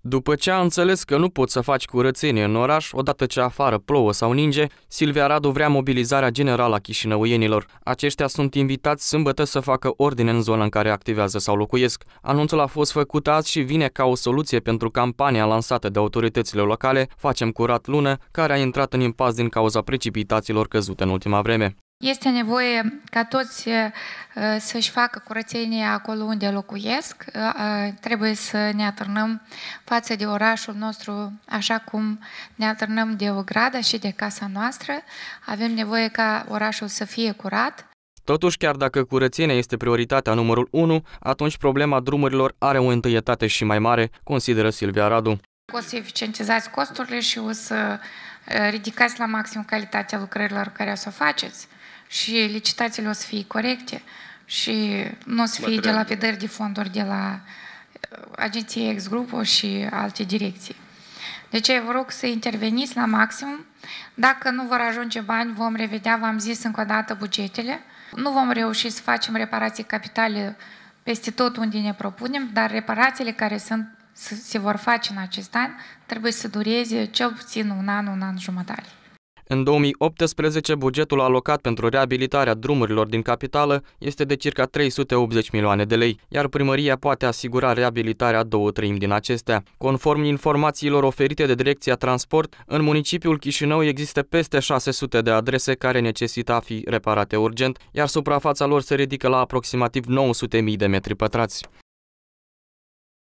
După ce a înțeles că nu poți să faci curățenie în oraș, odată ce afară plouă sau ninge, Silvia Radu vrea mobilizarea generală a chișinăuienilor. Aceștia sunt invitați sâmbătă să facă ordine în zona în care activează sau locuiesc. Anunțul a fost făcut azi și vine ca o soluție pentru campania lansată de autoritățile locale Facem curat lună, care a intrat în impas din cauza precipitațiilor căzute în ultima vreme. Este nevoie ca toți eh, eh, să-și facă curățenie acolo unde locuiesc. Eh, trebuie să ne atârnăm față de orașul nostru așa cum ne atârnăm de o gradă și de casa noastră. Avem nevoie ca orașul să fie curat. Totuși, chiar dacă curățenia este prioritatea numărul 1, atunci problema drumurilor are o întâietate și mai mare, consideră Silvia Radu. O să eficientizați costurile și o să ridicați la maxim calitatea lucrărilor care o să o faceți și licitațiile o să fie corecte și nu o să fie de la delapidări de fonduri de la uh, agenție ex grupo și alte direcții. Deci vă rog să interveniți la maximum. Dacă nu vor ajunge bani, vom revedea, v-am zis încă o dată, bugetele. Nu vom reuși să facem reparații capitale peste tot unde ne propunem, dar reparațiile care sunt, se vor face în acest an trebuie să dureze cel puțin un an, un an jumătate. În 2018, bugetul alocat pentru reabilitarea drumurilor din capitală este de circa 380 milioane de lei, iar primăria poate asigura reabilitarea două treimi din acestea. Conform informațiilor oferite de Direcția Transport, în municipiul Chișinău există peste 600 de adrese care necesită a fi reparate urgent, iar suprafața lor se ridică la aproximativ 900.000 de metri pătrați.